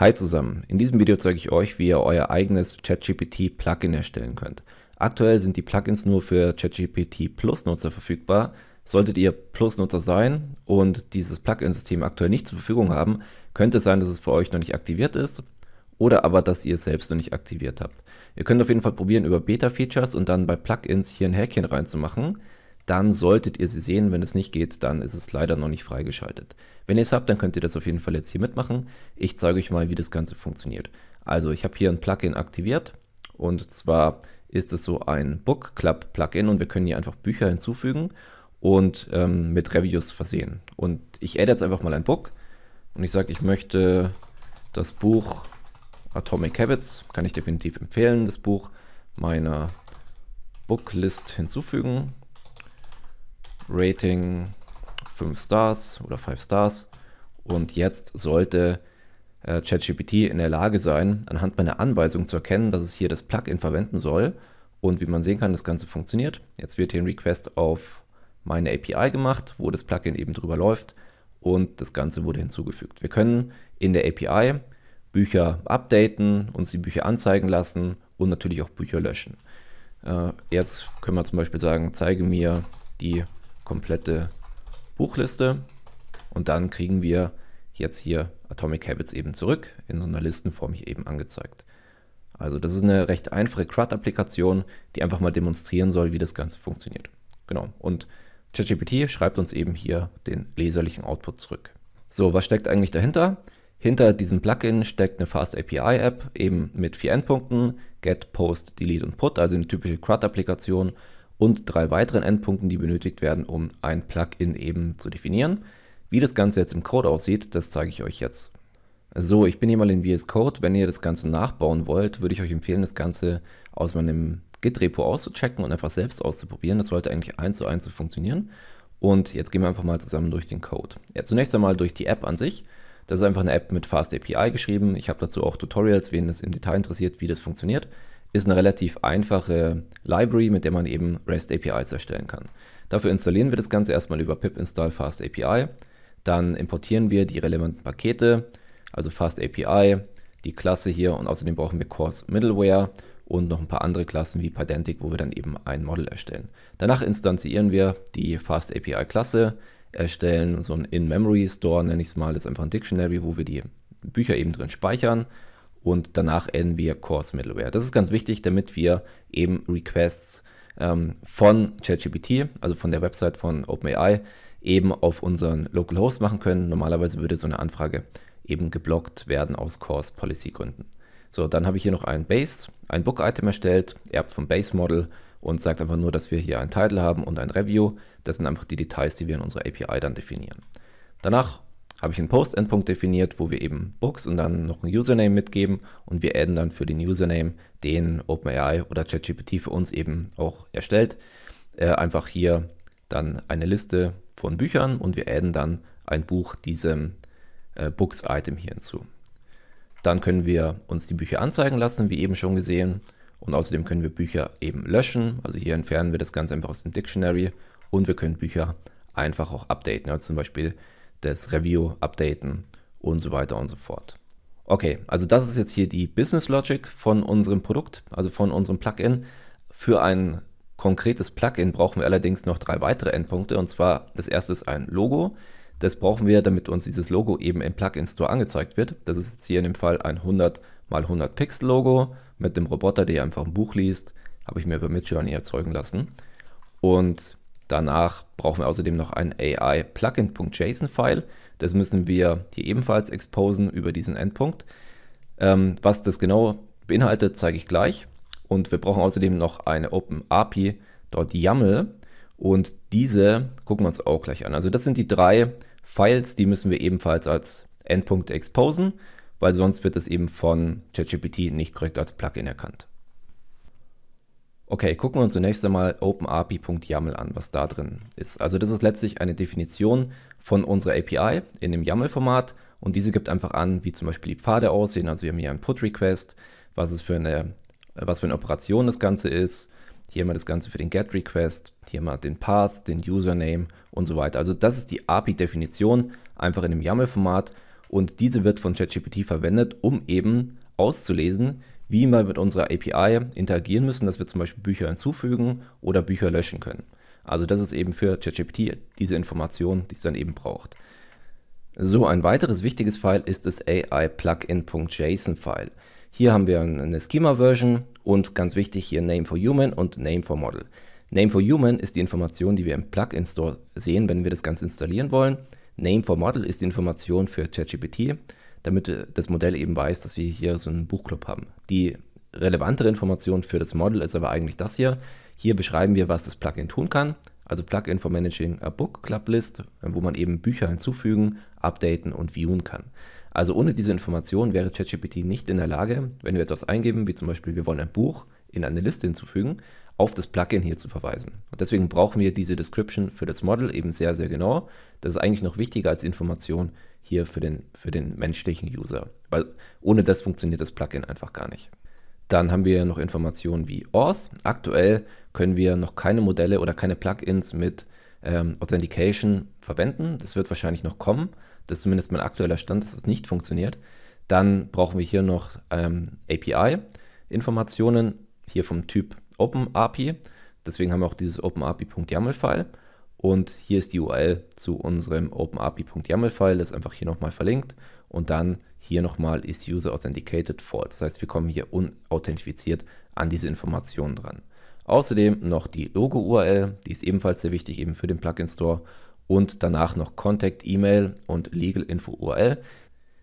Hi zusammen, in diesem Video zeige ich euch, wie ihr euer eigenes ChatGPT-Plugin erstellen könnt. Aktuell sind die Plugins nur für ChatGPT Plus-Nutzer verfügbar. Solltet ihr Plus-Nutzer sein und dieses Plugin-System aktuell nicht zur Verfügung haben, könnte es sein, dass es für euch noch nicht aktiviert ist oder aber, dass ihr es selbst noch nicht aktiviert habt. Ihr könnt auf jeden Fall probieren, über Beta-Features und dann bei Plugins hier ein Häkchen reinzumachen dann solltet ihr sie sehen. Wenn es nicht geht, dann ist es leider noch nicht freigeschaltet. Wenn ihr es habt, dann könnt ihr das auf jeden Fall jetzt hier mitmachen. Ich zeige euch mal, wie das Ganze funktioniert. Also ich habe hier ein Plugin aktiviert und zwar ist es so ein Book Club Plugin und wir können hier einfach Bücher hinzufügen und ähm, mit Reviews versehen. Und ich add jetzt einfach mal ein Book und ich sage, ich möchte das Buch Atomic Habits, kann ich definitiv empfehlen, das Buch meiner Booklist hinzufügen. Rating 5 Stars oder 5 Stars. Und jetzt sollte äh, ChatGPT in der Lage sein, anhand meiner Anweisung zu erkennen, dass es hier das Plugin verwenden soll. Und wie man sehen kann, das Ganze funktioniert. Jetzt wird hier ein Request auf meine API gemacht, wo das Plugin eben drüber läuft und das Ganze wurde hinzugefügt. Wir können in der API Bücher updaten, uns die Bücher anzeigen lassen und natürlich auch Bücher löschen. Äh, jetzt können wir zum Beispiel sagen, zeige mir die komplette Buchliste und dann kriegen wir jetzt hier Atomic Habits eben zurück, in so einer Listenform hier eben angezeigt. Also das ist eine recht einfache CRUD-Applikation, die einfach mal demonstrieren soll, wie das Ganze funktioniert. Genau, und ChatGPT schreibt uns eben hier den leserlichen Output zurück. So, was steckt eigentlich dahinter? Hinter diesem Plugin steckt eine Fast API App, eben mit vier Endpunkten, Get, Post, Delete und Put, also eine typische CRUD-Applikation und drei weiteren Endpunkten, die benötigt werden, um ein Plugin eben zu definieren. Wie das Ganze jetzt im Code aussieht, das zeige ich euch jetzt. So, ich bin hier mal in VS Code. Wenn ihr das Ganze nachbauen wollt, würde ich euch empfehlen, das Ganze aus meinem Git-Repo auszuchecken und einfach selbst auszuprobieren. Das sollte eigentlich eins zu eins zu funktionieren. Und jetzt gehen wir einfach mal zusammen durch den Code. Ja, zunächst einmal durch die App an sich. Das ist einfach eine App mit Fast API geschrieben. Ich habe dazu auch Tutorials, wen das im Detail interessiert, wie das funktioniert ist eine relativ einfache Library, mit der man eben REST APIs erstellen kann. Dafür installieren wir das Ganze erstmal über pip install fast API. Dann importieren wir die relevanten Pakete, also fast API, die Klasse hier und außerdem brauchen wir Course Middleware und noch ein paar andere Klassen wie Pydantic, wo wir dann eben ein Model erstellen. Danach instanzieren wir die fast API Klasse, erstellen so ein In-Memory Store, nenne ich es mal, das ist einfach ein Dictionary, wo wir die Bücher eben drin speichern und danach adden wir Course Middleware. Das ist ganz wichtig, damit wir eben Requests ähm, von ChatGPT, also von der Website von OpenAI, eben auf unseren Localhost machen können. Normalerweise würde so eine Anfrage eben geblockt werden aus Course Policy Gründen. So, dann habe ich hier noch ein Base, ein Book Item erstellt, erbt vom Base Model und sagt einfach nur, dass wir hier einen Title haben und ein Review. Das sind einfach die Details, die wir in unserer API dann definieren. Danach habe ich einen Post-Endpunkt definiert, wo wir eben Books und dann noch ein Username mitgeben und wir adden dann für den Username, den OpenAI oder ChatGPT für uns eben auch erstellt, äh, einfach hier dann eine Liste von Büchern und wir adden dann ein Buch diesem äh, Books-Item hier hinzu. Dann können wir uns die Bücher anzeigen lassen, wie eben schon gesehen. Und außerdem können wir Bücher eben löschen. Also hier entfernen wir das Ganze einfach aus dem Dictionary und wir können Bücher einfach auch updaten. Ja, zum Beispiel das Review updaten und so weiter und so fort. Okay, also das ist jetzt hier die Business Logic von unserem Produkt, also von unserem Plugin. Für ein konkretes Plugin brauchen wir allerdings noch drei weitere Endpunkte und zwar das erste ist ein Logo. Das brauchen wir, damit uns dieses Logo eben im Plugin Store angezeigt wird. Das ist jetzt hier in dem Fall ein 100 x 100 Pixel Logo mit dem Roboter, der einfach ein Buch liest, habe ich mir über Midjourney erzeugen lassen. Und Danach brauchen wir außerdem noch ein AI-Plugin.json-File. Das müssen wir hier ebenfalls exposen über diesen Endpunkt. Ähm, was das genau beinhaltet, zeige ich gleich. Und wir brauchen außerdem noch eine OpenAPI.yaml. Und diese gucken wir uns auch gleich an. Also das sind die drei Files, die müssen wir ebenfalls als Endpunkt exposen, weil sonst wird das eben von ChatGPT nicht korrekt als Plugin erkannt. Okay, gucken wir uns zunächst einmal openAPI.yaml an, was da drin ist. Also das ist letztlich eine Definition von unserer API in dem YAML-Format und diese gibt einfach an, wie zum Beispiel die Pfade aussehen. Also wir haben hier einen Put-Request, was, es für eine, was für eine Operation das Ganze ist. Hier haben wir das Ganze für den Get-Request, hier haben wir den Path, den Username und so weiter. Also das ist die API-Definition, einfach in dem YAML-Format und diese wird von ChatGPT verwendet, um eben auszulesen, wie wir mit unserer API interagieren müssen, dass wir zum Beispiel Bücher hinzufügen oder Bücher löschen können. Also das ist eben für ChatGPT diese Information, die es dann eben braucht. So, ein weiteres wichtiges File ist das AI-Plugin.json-File. Hier haben wir eine Schema-Version und ganz wichtig hier Name for Human und Name for Model. Name for Human ist die Information, die wir im Plugin Store sehen, wenn wir das Ganze installieren wollen. Name for Model ist die Information für ChatGPT, damit äh, das Modell eben weiß, dass wir hier so einen Buchclub haben. Die relevantere Information für das Model ist aber eigentlich das hier. Hier beschreiben wir, was das Plugin tun kann. Also Plugin for Managing a Book Club List, wo man eben Bücher hinzufügen, updaten und viewen kann. Also ohne diese Information wäre ChatGPT nicht in der Lage, wenn wir etwas eingeben, wie zum Beispiel wir wollen ein Buch in eine Liste hinzufügen, auf das Plugin hier zu verweisen. Und deswegen brauchen wir diese Description für das Model eben sehr, sehr genau. Das ist eigentlich noch wichtiger als Information hier für den, für den menschlichen User, weil ohne das funktioniert das Plugin einfach gar nicht. Dann haben wir noch Informationen wie Auth. Aktuell können wir noch keine Modelle oder keine Plugins mit ähm, Authentication verwenden. Das wird wahrscheinlich noch kommen. Das ist zumindest mein aktueller Stand, dass es das nicht funktioniert. Dann brauchen wir hier noch ähm, API-Informationen, hier vom Typ OpenAPI. Deswegen haben wir auch dieses openapi.yaml-File. Und hier ist die URL zu unserem openapi.yaml-File, das ist einfach hier nochmal verlinkt. Und dann hier nochmal ist User Authenticated false. Das heißt, wir kommen hier unauthentifiziert an diese Informationen dran. Außerdem noch die Logo-URL, die ist ebenfalls sehr wichtig eben für den Plugin Store. Und danach noch Contact E-Mail und Legal Info URL.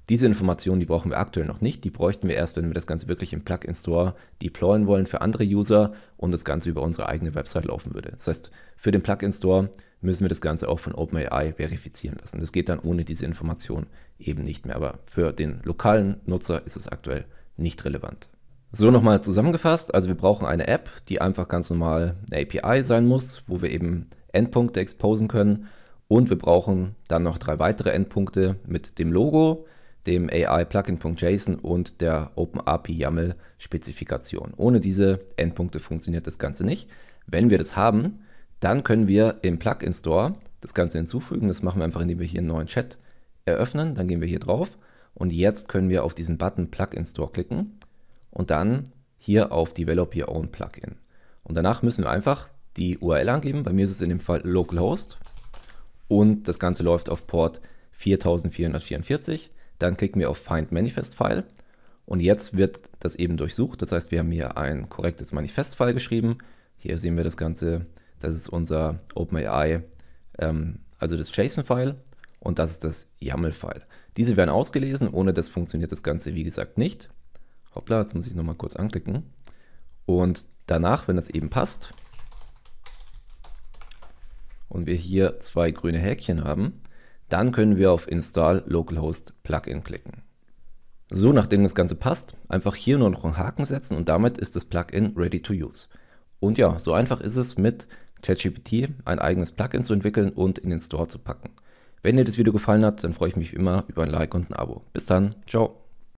Diese Informationen, die brauchen wir aktuell noch nicht. Die bräuchten wir erst, wenn wir das Ganze wirklich im Plugin Store deployen wollen für andere User und das Ganze über unsere eigene Website laufen würde. Das heißt, für den Plugin Store müssen wir das Ganze auch von OpenAI verifizieren lassen. Das geht dann ohne diese Information eben nicht mehr. Aber für den lokalen Nutzer ist es aktuell nicht relevant. So nochmal zusammengefasst, also wir brauchen eine App, die einfach ganz normal eine API sein muss, wo wir eben Endpunkte exposen können und wir brauchen dann noch drei weitere Endpunkte mit dem Logo, dem AI-Plugin.json und der OpenAPI-YAML-Spezifikation. Ohne diese Endpunkte funktioniert das Ganze nicht. Wenn wir das haben, dann können wir im Plugin Store das Ganze hinzufügen. Das machen wir einfach, indem wir hier einen neuen Chat eröffnen. Dann gehen wir hier drauf und jetzt können wir auf diesen Button Plugin Store klicken und dann hier auf Develop Your Own Plugin. Und danach müssen wir einfach die URL angeben. Bei mir ist es in dem Fall localhost und das Ganze läuft auf Port 4444. Dann klicken wir auf Find Manifest File und jetzt wird das eben durchsucht. Das heißt, wir haben hier ein korrektes Manifest-File geschrieben. Hier sehen wir das Ganze. Das ist unser OpenAI, ähm, also das JSON-File und das ist das YAML-File. Diese werden ausgelesen. Ohne das funktioniert das Ganze, wie gesagt, nicht. Hoppla, jetzt muss ich nochmal kurz anklicken. Und danach, wenn das eben passt und wir hier zwei grüne Häkchen haben, dann können wir auf Install Localhost Plugin klicken. So, nachdem das Ganze passt, einfach hier nur noch einen Haken setzen und damit ist das Plugin ready to use. Und ja, so einfach ist es mit ChatGPT ein eigenes Plugin zu entwickeln und in den Store zu packen. Wenn dir das Video gefallen hat, dann freue ich mich wie immer über ein Like und ein Abo. Bis dann, ciao.